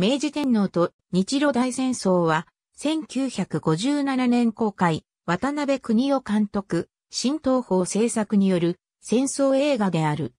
明治天皇と日露大戦争は、1957年公開、渡辺邦夫監督、新東方制作による戦争映画である。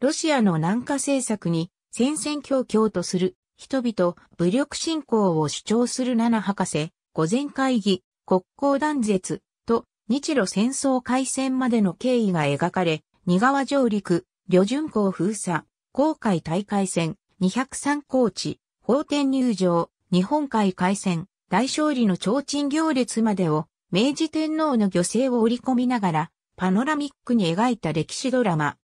ロシアの南下政策に戦々恐々とする人々、武力侵攻を主張する七博士、午前会議、国交断絶と日露戦争開戦までの経緯が描かれ、二川上陸、旅順港封鎖、航海大海戦、203高地、横天入場、日本海海戦、大勝利の提灯行列までを、明治天皇の漁政を織り込みながら、パノラミックに描いた歴史ドラマ。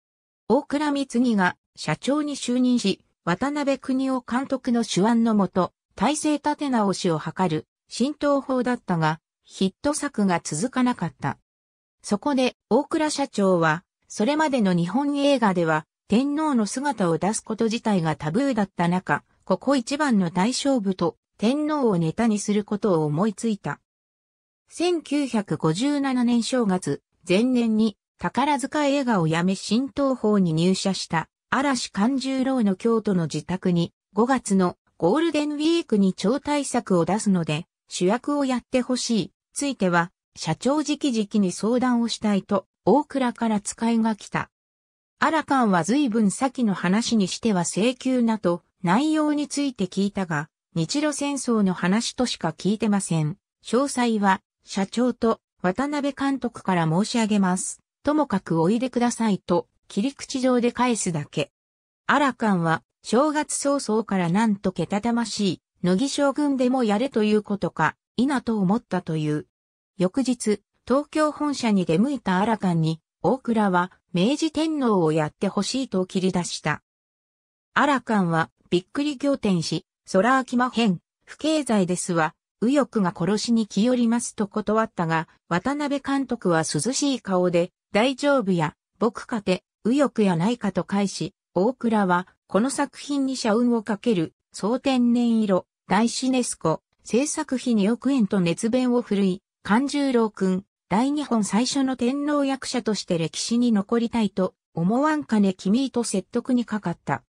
大倉光義が社長に就任し、渡辺邦夫監督の手腕のもと、体制立て直しを図る、浸透法だったが、ヒット作が続かなかった。そこで、大倉社長は、それまでの日本映画では、天皇の姿を出すこと自体がタブーだった中、ここ一番の大勝負と天皇をネタにすることを思いついた。1957年正月、前年に宝塚映画を辞め新東宝に入社した嵐勘十郎の京都の自宅に5月のゴールデンウィークに超大作を出すので主役をやってほしい。ついては社長直々に相談をしたいと大倉から使いが来た。荒ラは随分先の話にしては請求なと内容について聞いたが、日露戦争の話としか聞いてません。詳細は、社長と渡辺監督から申し上げます。ともかくおいでくださいと、切り口上で返すだけ。アラカンは、正月早々からなんとけたたましい、乃木将軍でもやれということか、いなと思ったという。翌日、東京本社に出向いたアラカンに、大倉は明治天皇をやってほしいと切り出した。アラカンは、びっくり仰天し、空飽きまへん、不経済ですわ、右翼が殺しに来よりますと断ったが、渡辺監督は涼しい顔で、大丈夫や、僕かて、右翼やないかと返し、大倉は、この作品に社運をかける、総天然色、大シネスコ、制作費2億円と熱弁を振るい、勘十郎くん、大日本最初の天皇役者として歴史に残りたいと、思わんかね君と説得にかかった。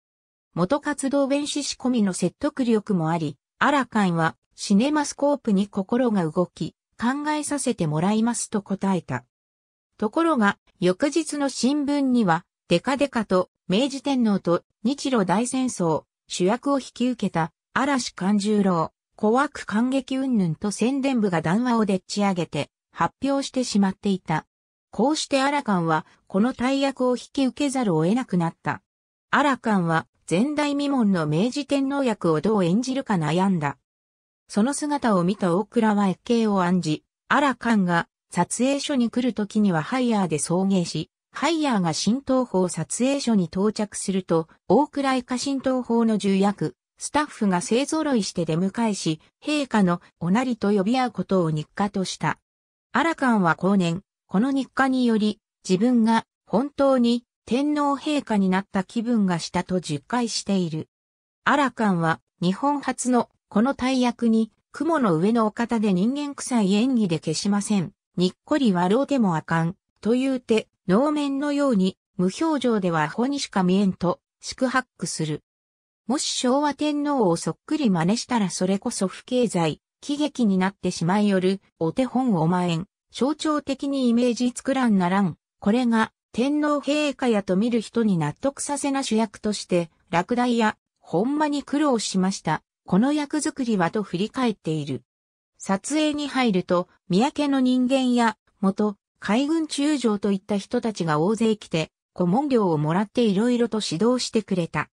元活動弁士仕込みの説得力もあり、アラカンはシネマスコープに心が動き、考えさせてもらいますと答えた。ところが、翌日の新聞には、デカデカと明治天皇と日露大戦争、主役を引き受けた嵐勘十郎、怖く感激云々と宣伝部が談話をでっち上げて発表してしまっていた。こうしてアラカンはこの大役を引き受けざるを得なくなった。アラカンは前代未聞の明治天皇役をどう演じるか悩んだ。その姿を見た大倉は越境を案じ、荒勘が撮影所に来る時にはハイヤーで送迎し、ハイヤーが新東宝撮影所に到着すると、大倉以下新東宝の重役、スタッフが勢揃いして出迎えし、陛下のおなりと呼び合うことを日課とした。荒勘は後年、この日課により、自分が本当に天皇陛下になった気分がしたと述回している。アラカンは日本初のこの大役に雲の上のお方で人間臭い演技で消しません。にっこり笑うてもあかん。というて、能面のように無表情ではアホにしか見えんと、宿泊する。もし昭和天皇をそっくり真似したらそれこそ不敬罪、喜劇になってしまいよる、お手本おまえん、象徴的にイメージ作らんならん。これが天皇陛下やと見る人に納得させな主役として、落第や、ほんまに苦労しました。この役作りはと振り返っている。撮影に入ると、三宅の人間や、元、海軍中将といった人たちが大勢来て、顧問料をもらっていろいろと指導してくれた。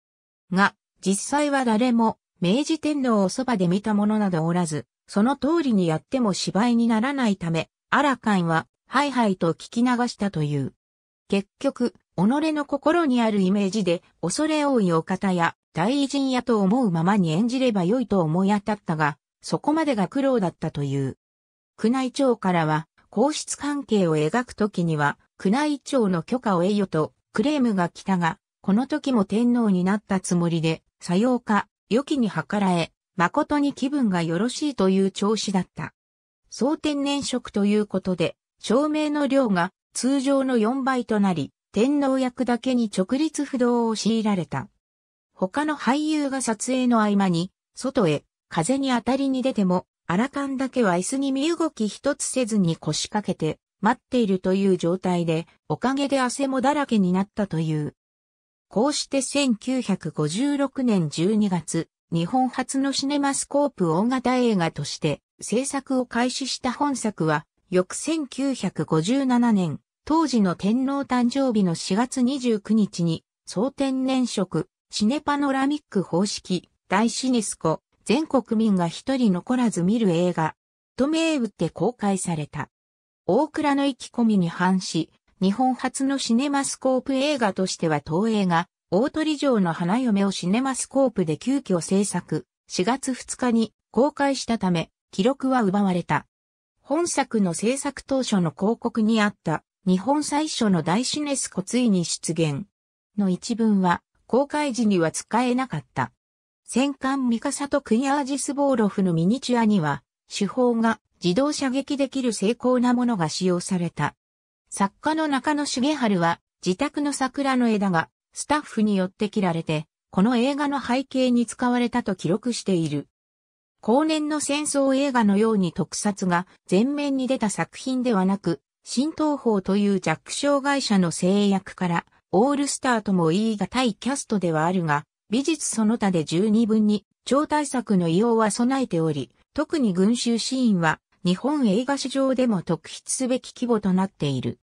が、実際は誰も、明治天皇をそばで見た者などおらず、その通りにやっても芝居にならないため、アラカンは、はいはいと聞き流したという。結局、己の心にあるイメージで、恐れ多いお方や、大偉人やと思うままに演じればよいと思い当たったが、そこまでが苦労だったという。宮内庁からは、皇室関係を描くときには、宮内庁の許可を得よと、クレームが来たが、この時も天皇になったつもりで、さようか、良きに計らえ、誠に気分がよろしいという調子だった。総天然色ということで、照明の量が通常の4倍となり、天皇役だけに直立不動を強いられた。他の俳優が撮影の合間に、外へ、風に当たりに出ても、荒勘だけは椅子に身動き一つせずに腰掛けて、待っているという状態で、おかげで汗もだらけになったという。こうして1956年12月、日本初のシネマスコープ大型映画として制作を開始した本作は、翌1957年、当時の天皇誕生日の4月29日に、総天然色、シネパノラミック方式、大シネスコ、全国民が一人残らず見る映画、と名打って公開された。大倉の意気込みに反し、日本初のシネマスコープ映画としては東映が、大鳥城の花嫁をシネマスコープで急遽制作、4月2日に公開したため、記録は奪われた。本作の制作当初の広告にあった、日本最初の大シネスコついに出現。の一文は、公開時には使えなかった。戦艦ミカサとクイアージスボーロフのミニチュアには、手法が自動射撃できる精巧なものが使用された。作家の中野茂春は、自宅の桜の枝が、スタッフによって切られて、この映画の背景に使われたと記録している。後年の戦争映画のように特撮が前面に出た作品ではなく、新東宝という弱小会社の制約から、オールスターとも言い難いキャストではあるが、美術その他で十二分に、超大作の異様は備えており、特に群衆シーンは、日本映画史上でも特筆すべき規模となっている。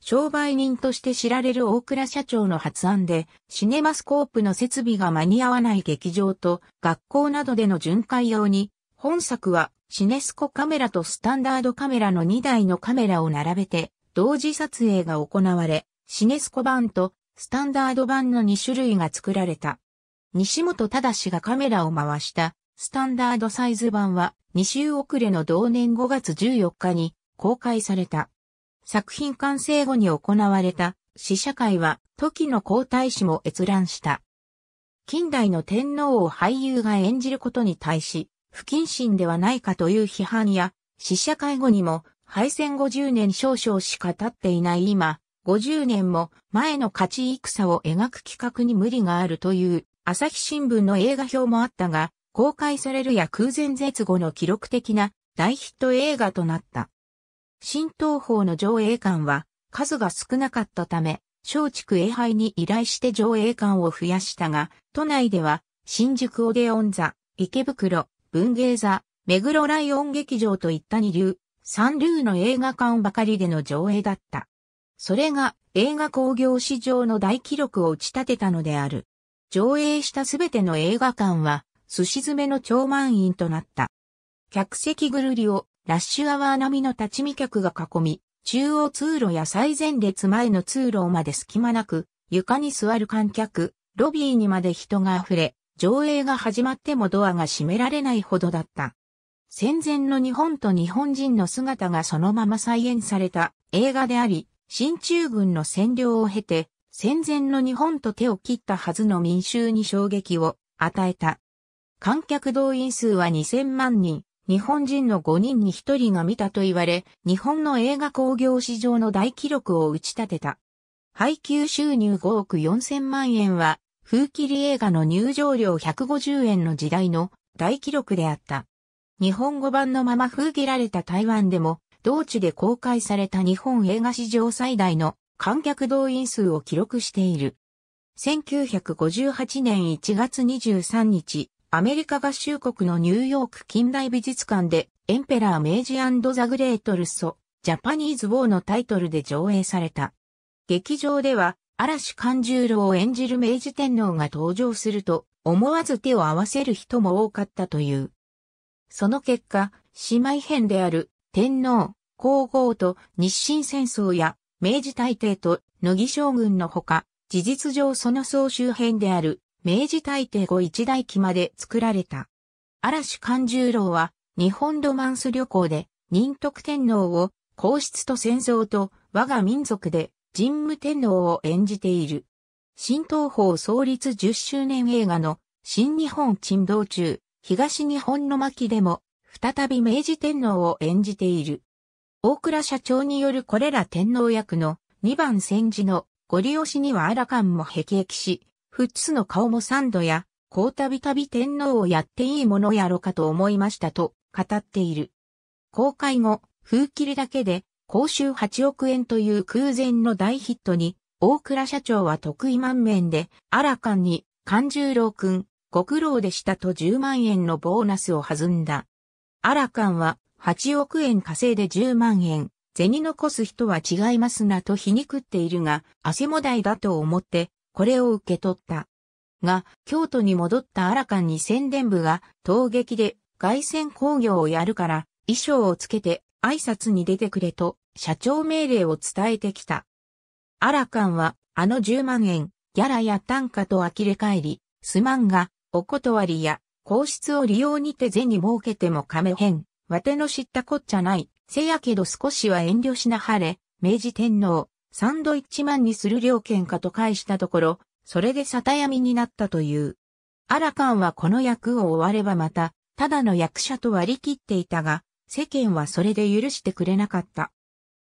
商売人として知られる大倉社長の発案で、シネマスコープの設備が間に合わない劇場と、学校などでの巡回用に、本作はシネスコカメラとスタンダードカメラの2台のカメラを並べて同時撮影が行われ、シネスコ版とスタンダード版の2種類が作られた。西本忠がカメラを回したスタンダードサイズ版は2週遅れの同年5月14日に公開された。作品完成後に行われた試写会は時の皇太子も閲覧した。近代の天皇を俳優が演じることに対し、不謹慎ではないかという批判や、死者会後にも敗戦50年少々しか経っていない今、50年も前の勝ち戦を描く企画に無理があるという朝日新聞の映画表もあったが、公開されるや空前絶後の記録的な大ヒット映画となった。新東宝の上映館は数が少なかったため、松竹英敗に依頼して上映館を増やしたが、都内では新宿オデオン座、池袋、文芸座、目黒ライオン劇場といった二流、三流の映画館ばかりでの上映だった。それが映画興行史上の大記録を打ち立てたのである。上映したすべての映画館は、すし詰めの超満員となった。客席ぐるりをラッシュアワー並みの立ち見客が囲み、中央通路や最前列前の通路まで隙間なく、床に座る観客、ロビーにまで人が溢れ、上映が始まってもドアが閉められないほどだった。戦前の日本と日本人の姿がそのまま再現された映画であり、新中軍の占領を経て、戦前の日本と手を切ったはずの民衆に衝撃を与えた。観客動員数は2000万人、日本人の5人に1人が見たと言われ、日本の映画興行史上の大記録を打ち立てた。配給収入5億4000万円は風切り映画の入場料150円の時代の大記録であった。日本語版のまま封切られた台湾でも、同地で公開された日本映画史上最大の観客動員数を記録している。1958年1月23日、アメリカ合衆国のニューヨーク近代美術館で、エンペラー・メイジザ・グレート・ルソ、ジャパニーズ・ウォーのタイトルで上映された。劇場では、嵐勘十郎を演じる明治天皇が登場すると、思わず手を合わせる人も多かったという。その結果、姉妹編である天皇、皇后と日清戦争や明治大帝と乃木将軍のほか、事実上その総集編である明治大帝後一代記まで作られた。嵐勘十郎は日本ロマンス旅行で仁徳天皇を皇室と戦争と我が民族で神武天皇を演じている。新東宝創立10周年映画の新日本沈道中、東日本の巻でも、再び明治天皇を演じている。大倉社長によるこれら天皇役の2番戦時のご利用しにはあらかんも辟易し、ふっつの顔も三度や、こうたびたび天皇をやっていいものやろかと思いましたと語っている。公開後、風切りだけで公衆8億円という空前の大ヒットに、大倉社長は得意満面で、新官に、勘十郎くん、ご苦労でしたと10万円のボーナスを弾んだ。新官は、8億円稼いで10万円、銭残す人は違いますなと皮肉っているが、汗もだいだと思って、これを受け取った。が、京都に戻った新たに宣伝部が、陶撃で、外線工業をやるから、衣装をつけて、挨拶に出てくれと社長命令を伝えてきた。アラカンはあの10万円、ギャラや単価と呆れ返り、すまんが、お断りや、皇室を利用にて銭儲けてもかめへん、わての知ったこっちゃない、せやけど少しは遠慮しなはれ、明治天皇、サンドイッチマンにする料券かと返したところ、それで沙汰闇になったという。アラカンはこの役を終わればまた、ただの役者と割り切っていたが、世間はそれで許してくれなかった。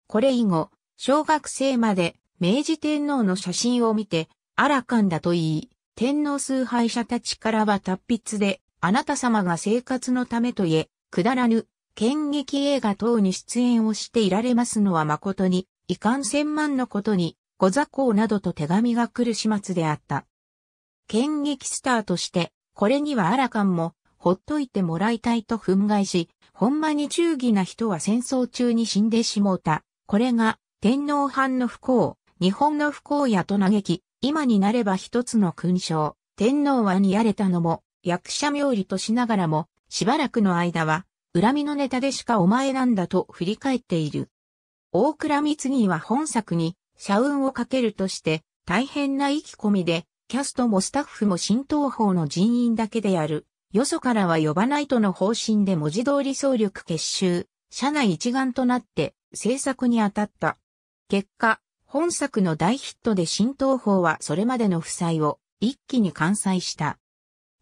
これ以後、小学生まで明治天皇の写真を見て、あらかんだと言い、天皇崇拝者たちからは達筆で、あなた様が生活のためと言え、くだらぬ、剣劇映画等に出演をしていられますのは誠に、遺憾千万のことに、ご座高などと手紙が来る始末であった。剣劇スターとして、これにはあらかんも、ほっといてもらいたいと憤慨し、ほんまに忠義な人は戦争中に死んでしもうた。これが、天皇藩の不幸、日本の不幸やと嘆き、今になれば一つの勲章。天皇はにやれたのも、役者冥利としながらも、しばらくの間は、恨みのネタでしかお前なんだと振り返っている。大倉光義は本作に、社運をかけるとして、大変な意気込みで、キャストもスタッフも新東方の人員だけである。よそからは呼ばないとの方針で文字通り総力結集、社内一丸となって制作に当たった。結果、本作の大ヒットで新東宝はそれまでの負債を一気に完済した。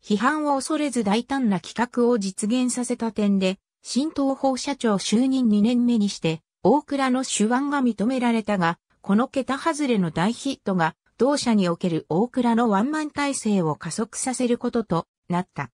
批判を恐れず大胆な企画を実現させた点で、新東宝社長就任2年目にして、大倉の手腕が認められたが、この桁外れの大ヒットが、同社における大倉のワンマン体制を加速させることとなった。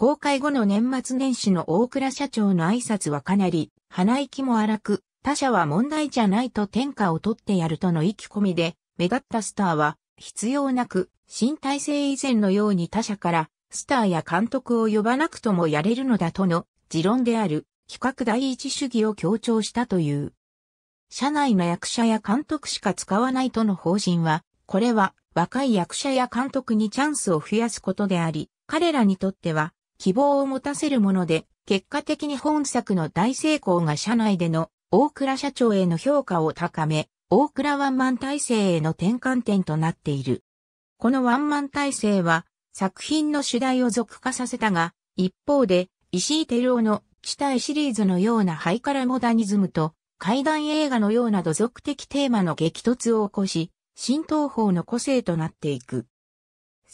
公開後の年末年始の大倉社長の挨拶はかなり、鼻息も荒く、他者は問題じゃないと天下を取ってやるとの意気込みで、目立ったスターは、必要なく、新体制以前のように他者から、スターや監督を呼ばなくともやれるのだとの、持論である、企画第一主義を強調したという。社内の役者や監督しか使わないとの方針は、これは若い役者や監督にチャンスを増やすことであり、彼らにとっては希望を持たせるもので、結果的に本作の大成功が社内での大倉社長への評価を高め、大倉ワンマン体制への転換点となっている。このワンマン体制は作品の主題を俗化させたが、一方で石井照夫の地帯シリーズのようなハイカラモダニズムと怪談映画のような土俗的テーマの激突を起こし、新東方の個性となっていく。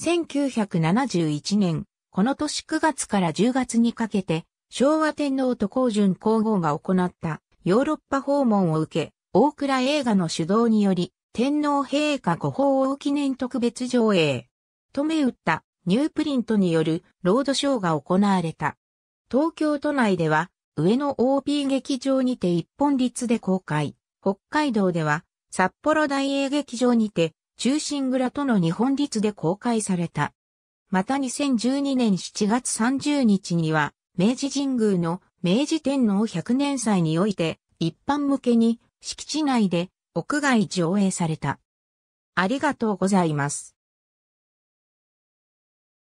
1971年、この年9月から10月にかけて、昭和天皇と皇順皇后が行ったヨーロッパ訪問を受け、大倉映画の主導により、天皇陛下ご法王記念特別上映。とめ打ったニュープリントによるロードショーが行われた。東京都内では、上野 OB 劇場にて一本立で公開。北海道では、札幌大英劇場にて、中心蔵との日本立で公開された。また2012年7月30日には、明治神宮の明治天皇百年祭において、一般向けに敷地内で屋外上映された。ありがとうございます。